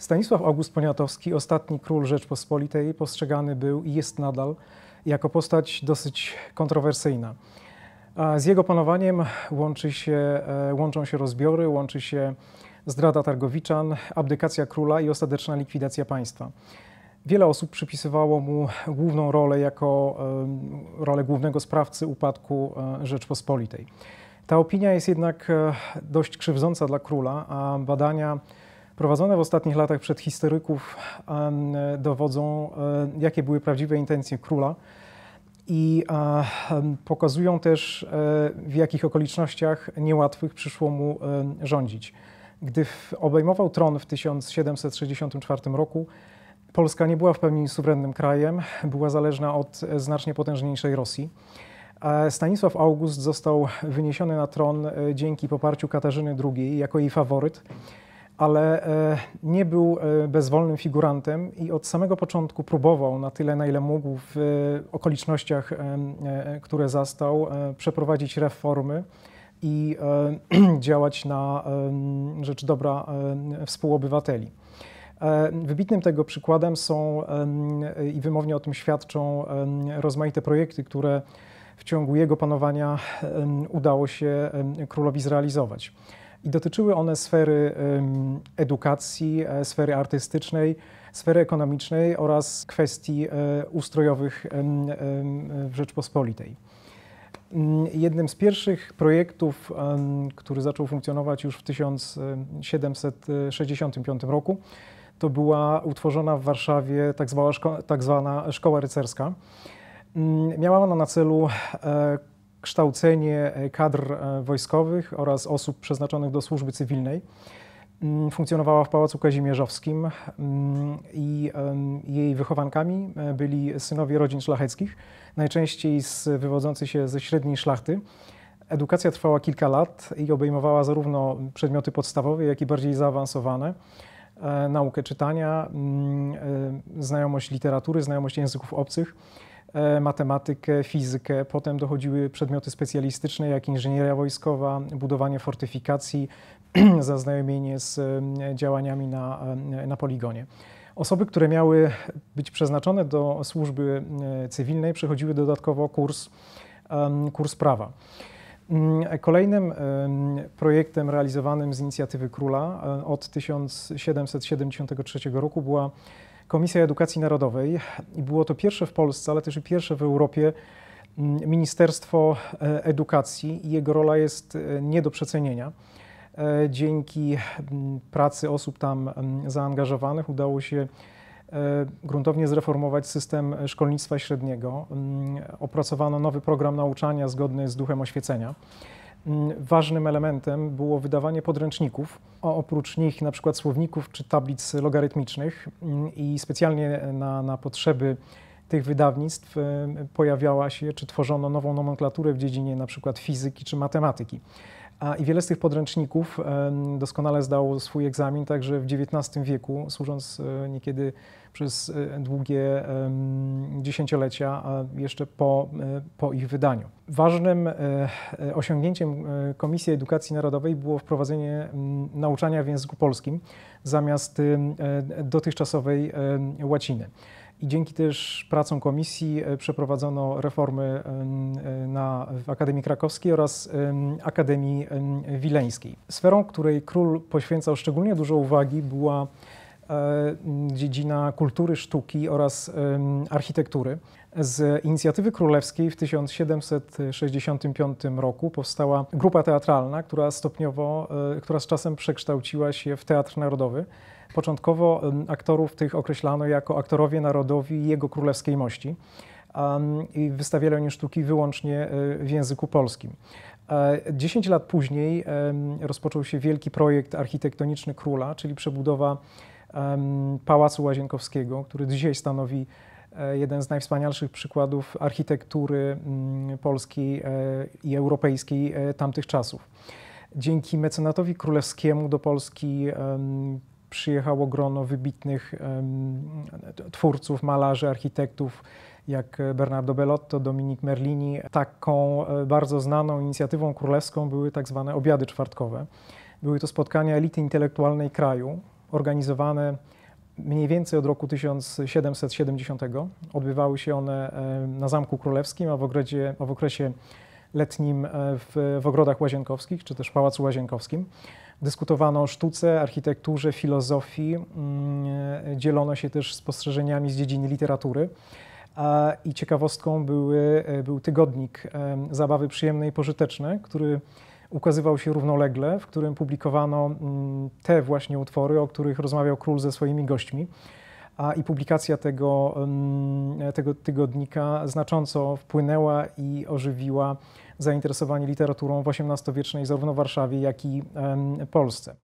Stanisław August Poniatowski, ostatni król Rzeczpospolitej, postrzegany był i jest nadal jako postać dosyć kontrowersyjna. Z jego panowaniem łączy się, e, łączą się rozbiory, łączy się zdrada targowiczan, abdykacja króla i ostateczna likwidacja państwa. Wiele osób przypisywało mu główną rolę jako e, rolę głównego sprawcy upadku e, Rzeczpospolitej. Ta opinia jest jednak dość krzywdząca dla króla, a badania Prowadzone w ostatnich latach przed historyków dowodzą, e, jakie były prawdziwe intencje króla i pokazują też, e, w jakich okolicznościach niełatwych przyszło mu e, rządzić. Gdy obejmował tron w 1764 roku, Polska nie była w pełni suwerennym krajem, była zależna od znacznie potężniejszej Rosji. Stanisław August został wyniesiony na tron dzięki poparciu Katarzyny II jako jej faworyt ale e, nie był e, bezwolnym figurantem i od samego początku próbował na tyle, na ile mógł w e, okolicznościach, które zastał, przeprowadzić reformy i działać na rzecz dobra współobywateli. Wybitnym tego przykładem są i wymownie o tym świadczą rozmaite projekty, które w ciągu jego panowania udało się królowi zrealizować i dotyczyły one sfery edukacji, e, sfery artystycznej, sfery ekonomicznej oraz kwestii e, ustrojowych w Rzeczpospolitej. Mm, jednym z pierwszych projektów, który zaczął funkcjonować już w 1765 roku, to była utworzona w Warszawie tak, tak zwana, szkoła rycerska. Mm, miała ona na celu e, kształcenie e, kadr e, wojskowych oraz osób przeznaczonych do służby cywilnej. Mm, funkcjonowała w Pałacu Kazimierzowskim mm, i jej wychowankami e, byli synowie rodzin szlacheckich, najczęściej z, wywodzący się ze średniej szlachty. Edukacja trwała kilka lat i obejmowała zarówno przedmioty podstawowe, jak i bardziej zaawansowane. E, naukę czytania, mm, e, znajomość literatury, znajomość języków obcych, e, matematykę, fizykę. Potem dochodziły przedmioty specjalistyczne, jak inżynieria wojskowa, budowanie fortyfikacji, zaznajomienie z działaniami na, na poligonie. Osoby, które miały być przeznaczone do służby cywilnej, przechodziły dodatkowo kurs, kurs prawa. Mm, kolejnym projektem realizowanym z inicjatywy króla e, od 1773 roku była Komisja Edukacji Narodowej i było to pierwsze w Polsce, ale też i pierwsze w Europie mm, Ministerstwo e, Edukacji i jego rola jest e, nie do przecenienia. Dzięki mm, pracy osób tam zaangażowanych udało się E, gruntownie zreformować system szkolnictwa średniego. Mm, opracowano nowy program nauczania zgodny z duchem oświecenia. Mm, ważnym elementem było wydawanie podręczników, oprócz nich na przykład słowników czy tablic logarytmicznych mm, i specjalnie na, na potrzeby tych wydawnictw e, pojawiała się czy tworzono nową nomenklaturę w dziedzinie na przykład fizyki czy matematyki. A, I wiele z tych podręczników doskonale zdało swój egzamin także w XIX wieku, służąc e, niekiedy przez e, długie dziesięciolecia, jeszcze po, e, po ich wydaniu. Ważnym osiągnięciem Komisji Edukacji Narodowej było wprowadzenie nauczania w języku polskim zamiast dotychczasowej łaciny i dzięki też pracom komisji e, przeprowadzono reformy e, na, w Akademii Krakowskiej oraz Akademii Wileńskiej. Sferą, której król poświęcał szczególnie dużo uwagi była E, dziedzina kultury, sztuki oraz architektury. Z inicjatywy królewskiej w 1765 roku powstała grupa teatralna, która stopniowo, e, która z czasem przekształciła się w Teatr Narodowy. Początkowo aktorów tych określano jako aktorowie narodowi Jego Królewskiej Mości i wystawiali oni sztuki wyłącznie e, w języku polskim. Dziesięć lat później rozpoczął się wielki projekt architektoniczny króla, czyli przebudowa Pałacu Łazienkowskiego, który dzisiaj stanowi e, jeden z najwspanialszych przykładów architektury mm, polskiej i europejskiej e, tamtych czasów. Dzięki mecenatowi królewskiemu do Polski przyjechało grono wybitnych twórców, malarzy, architektów, jak Bernardo Bellotto, Dominik Merlini. Taką e, bardzo znaną inicjatywą królewską były tak zwane obiady czwartkowe. Były to spotkania elity intelektualnej kraju, organizowane mniej więcej od roku 1770. Odbywały się one e, na Zamku Królewskim, a w, ogrodzie, a w okresie letnim e, w, w ogrodach łazienkowskich, czy też w Pałacu Łazienkowskim. Dyskutowano o sztuce, architekturze, filozofii, mm, dzielono się też spostrzeżeniami z dziedziny literatury. I ciekawostką były, e, był tygodnik Zabawy Przyjemne i Pożyteczne, który ukazywał się równolegle, w którym publikowano mm, te właśnie utwory, o których rozmawiał król ze swoimi gośćmi. A i publikacja tego, mm, tego tygodnika znacząco wpłynęła i ożywiła zainteresowanie literaturą w XVIII-wiecznej zarówno w Warszawie, jak i Polsce.